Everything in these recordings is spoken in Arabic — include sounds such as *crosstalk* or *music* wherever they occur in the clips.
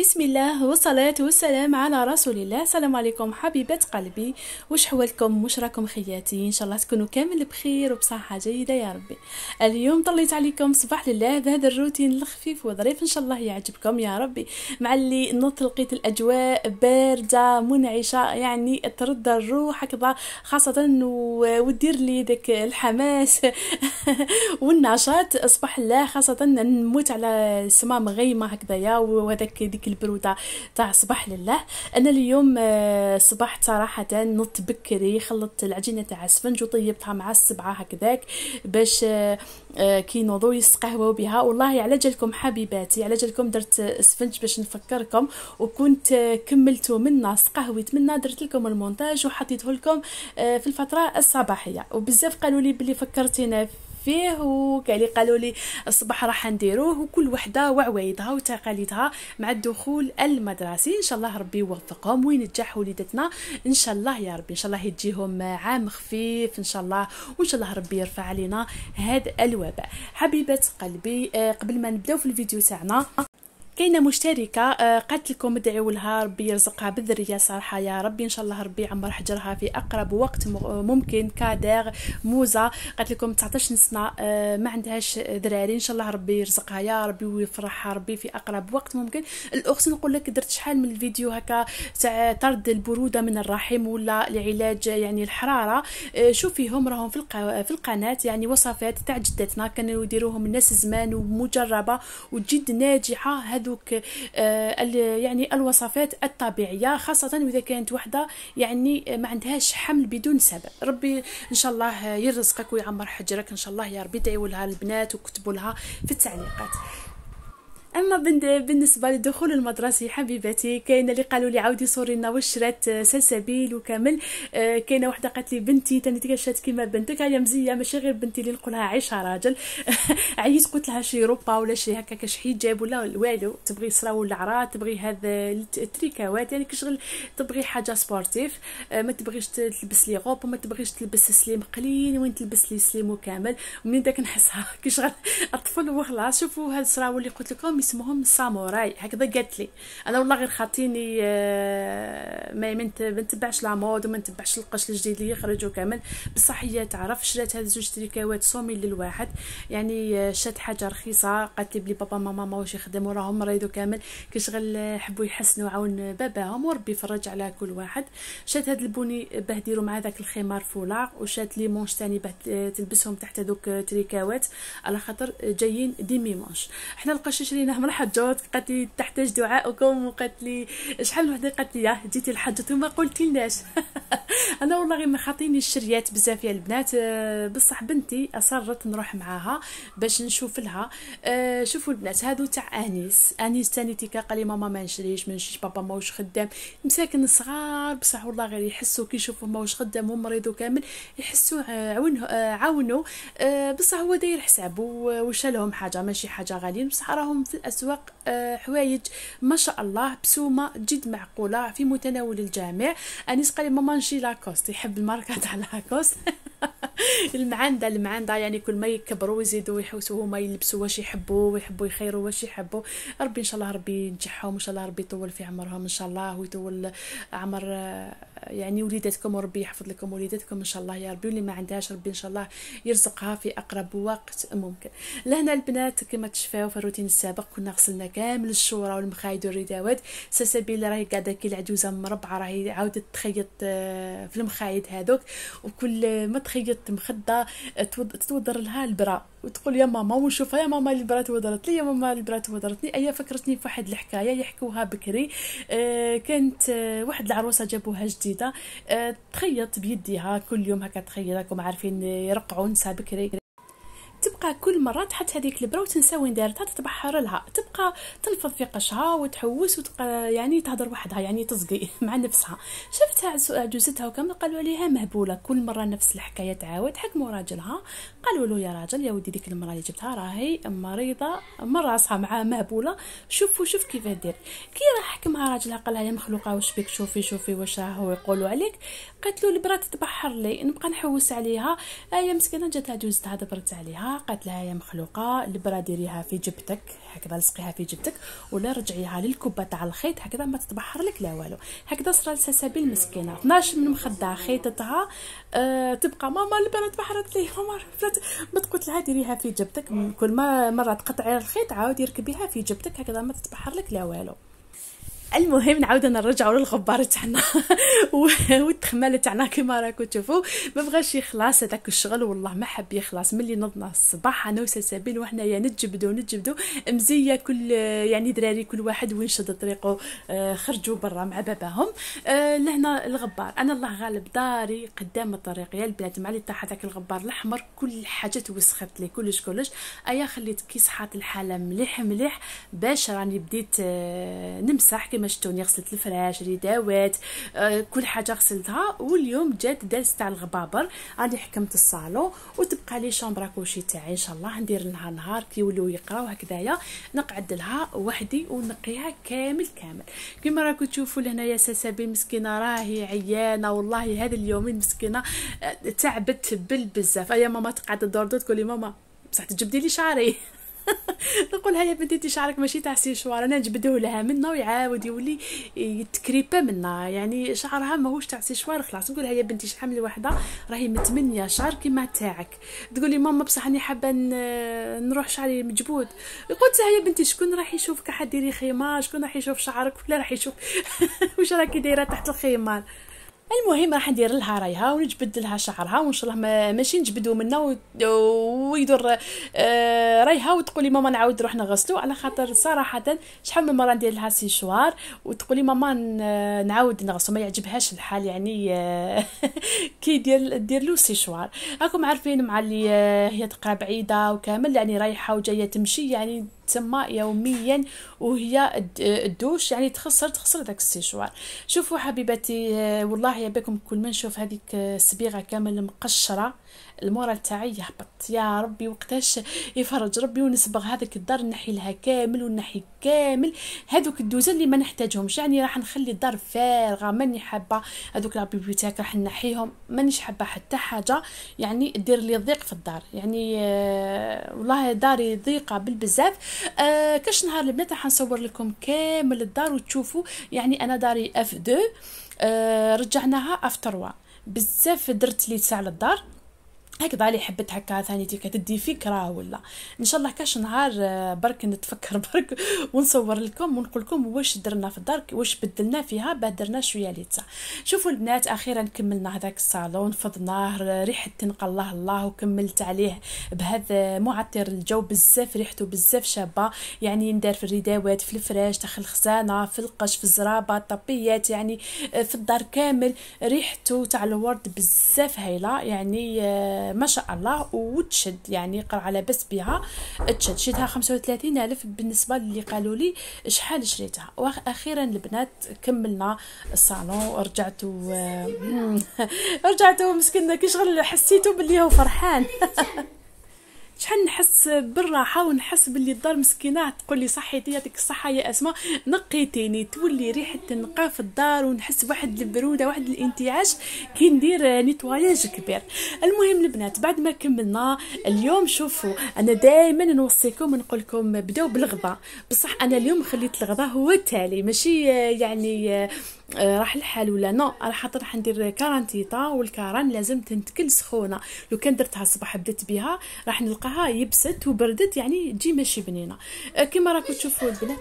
بسم الله والصلاة والسلام على رسول الله السلام عليكم حبيبات قلبي وش حوالكم وش راكم خياتي ان شاء الله تكونوا كامل بخير وبصحة جيدة يا ربي اليوم طليت عليكم صباح لله بهذا الروتين الخفيف وظريف ان شاء الله يعجبكم يا ربي مع اللي نط لقيت الاجواء باردة منعشة يعني ترد الروح هكذا خاصة ودير لي ذاك الحماس والنشاط صباح الله خاصة نموت على سما مغيمة هكذايا وهذاك ديك ديك البروده تاع صباح لله انا اليوم آه، صباح صراحه نط بكري خلطت العجينه تاع السفنج وطيبتها مع السبعه هكذاك باش آه، آه، كي نوضو يستقهواو بها والله على جالكم حبيباتي على جالكم درت سفنج باش نفكركم وكنت كملتو منا استقهويت منا درت لكم المونتاج وحطيته لكم في الفتره الصباحيه وبزاف قالوا لي بلي فكرتينا فيه وكاين اللي قالوا لي الصباح راح نديروه وكل وحده وعوايدها وتقاليدها مع الدخول المدرسي ان شاء الله ربي يوفقهم وينجح وليدتنا ان شاء الله يا ربي ان شاء الله يجيهم عام خفيف ان شاء الله وان شاء الله ربي يرفع علينا هذا الوباء حبيبات قلبي آه، قبل ما نبداو في الفيديو تاعنا كاينه مشتركه آه، قالت لكم ادعوا لها ربي يرزقها بالذريه صالحه يا ربي ان شاء الله ربي عمر حجرها في اقرب وقت ممكن كادر موزه قالت لكم 19 سنه آه، ما عندهاش دراري ان شاء الله ربي يرزقها يا ربي ويفرحها ربي في اقرب وقت ممكن الاخت نقول لك درت شحال من الفيديو هكا تاع طرد البروده من الرحم ولا لعلاج يعني الحراره آه، شوفيهم راهم في في القناه يعني وصفات تاع جدتنا كانوا يديروهم الناس زمان ومجربه وجد ناجحه هذوك آه، يعني الوصفات الطبيعيه خاصه اذا كانت وحده يعني ما عندهاش حمل بدون سبب ربي ان شاء الله يرزقك ويعمر حجرك ان شاء الله يا ربي دعيوا لها البنات وكتبوا لها في التعليقات اما بالنسبه لدخول المدرسي حبيبتي كاين اللي قالوا لي عاودي صوري لنا واش شرات آه، سلسبيل وكامل آه، كاينه وحده قالت لي بنتي تاني تكشات كيما بنتك هي مزيه ماشي غير بنتي اللي نقولها عيشه راجل *laughs* عييت قلت لها شي روبا ولا شي هكا كاش حجاب ولا والو تبغي صرا ولا تبغي هذا التريكاوات يعني كشغل تبغي حاجه سبورتيف آه، ما تبغيش تلبس لي غوب وما تبغيش تلبس سليم قليل وين تلبس لي سليم وكامل ومنين داك نحسها *laughs* كشغل الطفل وخلاص شوفوا هاد السراول اللي قلت لكم اسمهم ساموراي هكذا قالت لي انا والله غير خاطيني آه، ما نتبعش لا مود وما نتبعش القش الجديد اللي يخرجوا كامل بصح هي تعرف شرات هاد زوج تريكاوات صومي للواحد يعني آه، شات حاجه رخيصه قالت لي بلي بابا ماما واش يخدموا راهم مريضوا كامل كي شغل آه، حبوا يحسنوا عون باباهم وربي يفرج على كل واحد شات هاد البوني باه ديروا مع ذاك الخمار فولاق وشات لي مونش تاني باه تلبسهم تحت دوك تريكاوات على خاطر جايين دي ميمونش حنا القش شرينا لها مرحب جورج قالت لي تحتاج دعائكم وقالت لي شحال وحده قالت لي جيتي الحج ثم قلتي لناش *laughs* انا والله غير مخاطيني الشريات بزاف يا البنات آه، بصح بنتي اصرت نروح معاها باش نشوف لها آه، شوفوا البنات هادو تاع انيس انيس تاني تيكا قال لي ماما ما نشريش ما نشريش بابا ما واش خدام مساكن صغار بصح والله غير يحسوا كي يشوفوا ما واش خدام ومريض وكامل يحسوا آه، عاونه عاونو بصح هو داير حساب وشا لهم حاجه ماشي حاجه غاليين بصح راهم في الاسواق حوايج ما شاء الله بسومه جد معقوله في متناول الجميع انيس قال لي ماما نشري لا لاكوست يحب الماركه تاع لاكوست *laughs* المعندة المعندة يعني كل ما يكبروا ويزيدوا ويحوسوا هما يلبسوا واش يحبوا ويحبوا يخيروا واش يحبوا ربي ان شاء الله ربي ينجحهم ان شاء الله ربي يطول في عمرهم ان شاء الله ويطول عمر آه، يعني وليداتكم وربي يحفظ لكم وليداتكم ان شاء الله يا ربي واللي ما عندهاش ربي ان شاء الله يرزقها في اقرب وقت ممكن لهنا البنات كما تشفاو في الروتين السابق كنا غسلنا كامل الشوره والمخايد والرداوات سلسبيل راهي قاعده كي العجوزه مربعه راهي عاودت تخيط آه، في المخايد هذوك وكل ما تخيط مخده آه، تودر لها البرا وتقول يا ماما ونشوفها يا ماما اللي برات ودرت لي يا ماما اللي برات ودرتني ايا فكرتني واحد الحكايه يحكوها بكري آه كانت آه واحد العروسه جابوها جديده آه تخيط بيديها كل يوم هكا تخيط راكم عارفين يرقعوا نسا بكري تبقى كل مره تحط هذيك البره وتنسى وين دارتها تتبحر لها تبقى تنفض في قشها وتحوس وتبقى يعني تهضر وحدها يعني تزقي *laughs* مع نفسها شفتها جوزتها وكم قالوا عليها مهبوله كل مره نفس الحكايه تعاود حكموا راجلها قالوا له يا راجل يا ودي ديك المراه اللي جبتها راهي مريضه من راسها مع مهبوله شوف كيف دير كي راح حكمها راجلها قالها يا مخلوقه واش بك شوفي شوفي واش راهو يقولوا عليك قالت له البره تتبحر لي نبقى نحوس عليها هي مسكينه جاتها جوزتها دبرت عليها قالت لها يا مخلوقه البرا ديريها في جبتك هكذا لصقيها في جبتك ولا رجعيها للكبه تاع الخيط هكذا ما تتبحر لك لا والو هكذا صرا لسلسبيل مسكينه 12 من مخده خيطتها أه تبقى ماما البرا تبحرت لي *laughs* ماما ما قلت لها ديريها في جبتك كل ما مره تقطعي الخيط عاودي ركبيها في جبتك هكذا ما تتبحر لك لا والو المهم نعاودو نرجعو للغبار تاعنا *laughs* والتخمال تاعنا كيما راكم تشوفوا ما بغاش يخلص هذاك الشغل والله ما حب يخلص ملي نضنا الصباح انا وسلسبيل وحنايا نتجبدو نتجبدو مزيه كل يعني دراري كل واحد وين شد طريقه آه، خرجوا برا مع باباهم آه، لهنا الغبار انا الله غالب داري قدام الطريق يا البلاد مع اللي طاح هذاك الغبار الاحمر كل حاجه توسخت لي كلش كلش ايا خليت كي صحات الحاله مليح مليح باش راني بديت آه، نمسح كيما كما غسلت الفراش الرداوات آه، كل حاجه غسلتها واليوم جات دازت تاع الغبابر غادي حكمت الصالون وتبقى لي شامبرا كوشي تاعي ان شاء الله ندير لها نهار كيوليو يقراو هكذايا نقعد لها وحدي ونقيها كامل كامل كما راكم تشوفوا لهنايا ساسابي مسكينه راهي عيانه والله هذا اليومين مسكينه آه، تعبت بالبزاف بزاف ماما تقعد تدور تقول لي ماما بصح تجبدي لي شعري *laughs* نقولها يا بنتي انت شعرك ماشي تاع سيشوار انا نجبدوه لها منا ويعاود يولي يتكريبا منا يعني شعرها ماهوش تاع سيشوار خلاص نقولها يا بنتي شحال من وحده راهي متمنيه شعر كيما تاعك تقولي ماما بصح راني حابه نروح شعري مجبود قلت لها يا بنتي شكون راح يشوفك حديري خيمه شكون راح يشوف شعرك ولا راح يشوف *laughs* واش راكي دايره تحت الخيمه المهم راح ندير لها رايها ونجبد لها شعرها وان شاء الله ماشي نجبدو منها ويدور آه، رايها وتقولي ماما نعاود نروح نغسلو على خاطر صراحه شحال من مره ندير لها سيشوار وتقولي ماما نعاود نغسلو ما يعجبهاش الحال يعني آه، *laughs* كي دير دير له سيشوار راكم عارفين مع اللي آه، هي تقرا بعيده وكامل يعني رايحه وجايه تمشي يعني تما يوميا وهي الدوش يعني تخسر تخسر داك السيشوار شوفوا حبيباتي آه، والله يا بكم كل ما نشوف هذيك الصبيغه آه، كامل مقشره المورال تاعي يهبط يا ربي وقتاش يفرج ربي ونسبغ هذاك الدار نحي لها كامل ونحي كامل هذوك الدوزان اللي ما نحتاجهمش يعني راح نخلي الدار فارغه ماني حابه هذوك لا راح نحيهم مانيش حابه حتى حاجه يعني دير لي ضيق في الدار يعني آه والله داري ضيقه بالبزاف آه كاش نهار البنات راح نصور لكم كامل الدار وتشوفوا يعني انا داري اف 2 آه رجعناها اف 3 بزاف درت لي تاع للدار هكذا اللي حبت هكا ثاني تيكا تدي فكره ولا ان شاء الله كاش نهار آه، برك نتفكر *laughs* برك ونصور لكم ونقول لكم واش درنا في الدار واش بدلنا فيها باه درنا شويه ليتسا شوفوا البنات اخيرا كملنا هذاك الصالون فضناه ريحه تنقى الله الله وكملت عليه بهذا معطر الجو بزاف ريحته بزاف شابه يعني ندير في الرداوات في الفراش داخل الخزانه في القش في الزرابه الطبيات يعني آه، في الدار كامل ريحته تاع الورد بزاف هايله يعني آه، ما شاء الله وتشد يعني قرعه لاباس بها تشد شريتها 35 الف بالنسبه اللي قالوا لي شحال شريتها واخيرا البنات كملنا الصالون ورجعت و آه، *laughs* رجعت مسكينه كي شغل حسيتو بلي هو فرحان *laughs* شحال نحس بالراحه ونحس باللي الدار مسكينه تقول لي صحيتي يعطيك الصحه يا اسماء نقيتيني تولي ريحه النقا في الدار ونحس بواحد البروده واحد الانتعاش كي ندير نيتواياج كبير المهم البنات بعد ما كملنا اليوم شوفوا انا دائما نوصيكم ونقول لكم بداو بالغدا بصح انا اليوم خليت الغدا هو التالي ماشي آه، يعني آه، آه، راح الحال ولا نو راح حاطه راح ندير كارانتيطا والكاران لازم تنتكل سخونه لو كان درتها الصباح بدات بها راح نلقاها يبست وبردت يعني تجي ماشي بنينه آه، كما راكم تشوفوا البنات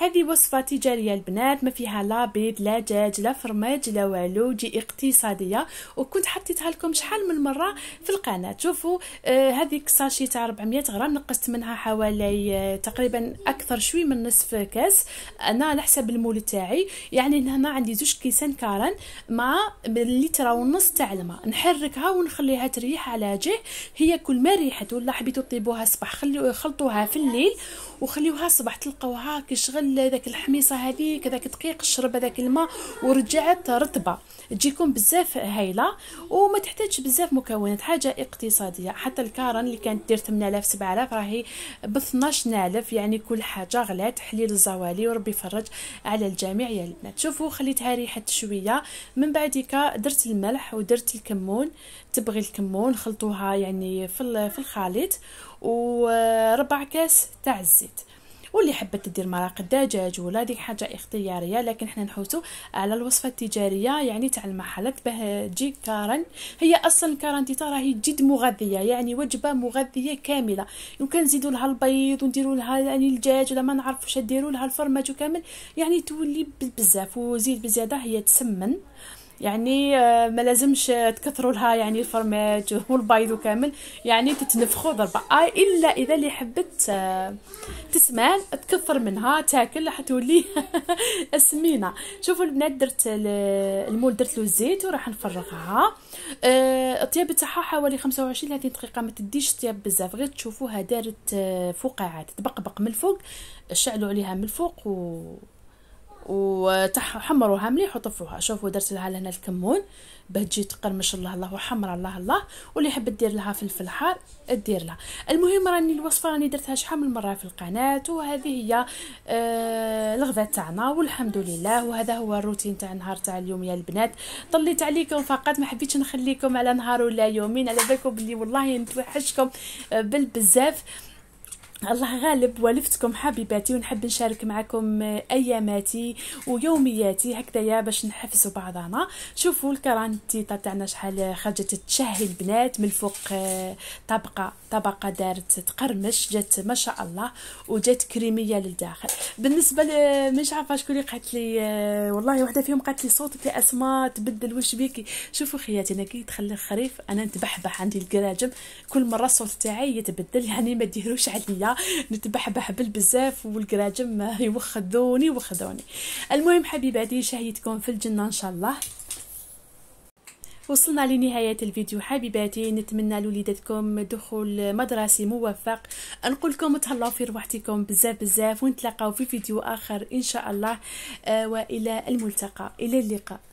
هذه وصفة تجارية البنات ما فيها لا بيض لا دجاج لا فرماج لا والو دي اقتصادية وكنت حطيتها لكم شحال من مرة في القناة شوفوا آه هذيك ساشي تاع 400 غرام نقصت منها حوالي آه تقريبا أكثر شوي من نصف كاس أنا على حسب المول تاعي يعني هنا عندي زوج كيسان كارن مع لتر ونص تاع الماء نحركها ونخليها تريح على جه هي كل ما ريحت ولا حبيتو طيبوها الصباح خلطوها في الليل وخليوها الصباح تلقاوها كيشغل ذاك الحميصه هذيك ذاك دقيق شرب هذاك الماء ورجعت رطبه تجيكم بزاف هايله وما تحتاجش بزاف مكونات حاجه اقتصاديه حتى الكارن اللي كانت دير 8000 7000 راهي ب 12000 يعني كل حاجه غلات حليل الزوالي وربي يفرج على الجميع يا البنات شوفوا خليتها ريحت شويه من بعديك درت الملح ودرت الكمون تبغي الكمون خلطوها يعني في الخليط وربع آه، كاس تاع الزيت الزيت واللي حبت دير مراق الدجاج ولا ديك حاجه اختياريه لكن حنا نحوسو على الوصفه التجاريه يعني تاع المحلات باه تجي كارن هي اصلا كارانتيتا راهي جد مغذيه يعني وجبه مغذيه كامله يمكن نزيدوا لها البيض ونديروا لها يعني الدجاج ولا ما نعرف واش نديرو لها الفرماج وكامل يعني تولي بزاف وزيد بزياده هي تسمن يعني آه، ما لازمش تكثروا لها يعني الفرماج *laughs* والبيض وكامل يعني تتنفخوا ضربه آه، الا اذا اللي حبت آه، تسمان تكثر منها تاكل راح تولي *laughs* سمينه شوفوا البنات درت المول درت له الزيت وراح نفرغها الطياب تاعها حوالي 25 30 دقيقه ما تديش طياب بزاف غير تشوفوها دارت فقاعات تبقبق من الفوق شعلوا عليها من الفوق و وحمروها مليح وطفوها شوفوا درت لها لهنا الكمون باه تجي شاء الله الله وحمرا الله الله واللي يحب دير لها فلفل حار دير لها المهم راني الوصفه راني درتها شحال من مره في القناه وهذه هي آه الغداء تاعنا والحمد لله وهذا هو الروتين تاع النهار تاع اليوم يا البنات طليت عليكم فقط ما حبيتش نخليكم على نهار ولا يومين على بالكم بلي والله نتوحشكم آه، بالبزاف الله غالب ولفتكم حبيباتي ونحب نشارك معكم اياماتي ويومياتي هكذايا باش نحفزوا بعضنا شوفوا الكرانتيطه تاعنا شحال خرجت تشهي البنات من فوق آه، طبقه طبقه دارت تقرمش جات ما شاء الله وجات كريميه للداخل بالنسبه ل... مش عارفه شكون اللي قالت لي آه، والله وحده فيهم قالت لي صوتك يا اسماء تبدل وش بيكي شوفوا خياتي انا كي تخلي الخريف انا نتبحبح عندي الكراجم كل مره الصوت تاعي يتبدل يعني ما ديروش عليا انا نتبحبح بالبزاف والكراجم *laughs* يوخذوني وخذوني المهم حبيباتي شهيتكم في الجنه ان شاء الله وصلنا لنهاية الفيديو حبيباتي نتمنى لوليداتكم دخول مدرسي موفق نقولكم تهلاو في روحتكم بزاف بزاف ونتلاقاو في فيديو آخر إن شاء الله آه، وإلى الملتقى إلى اللقاء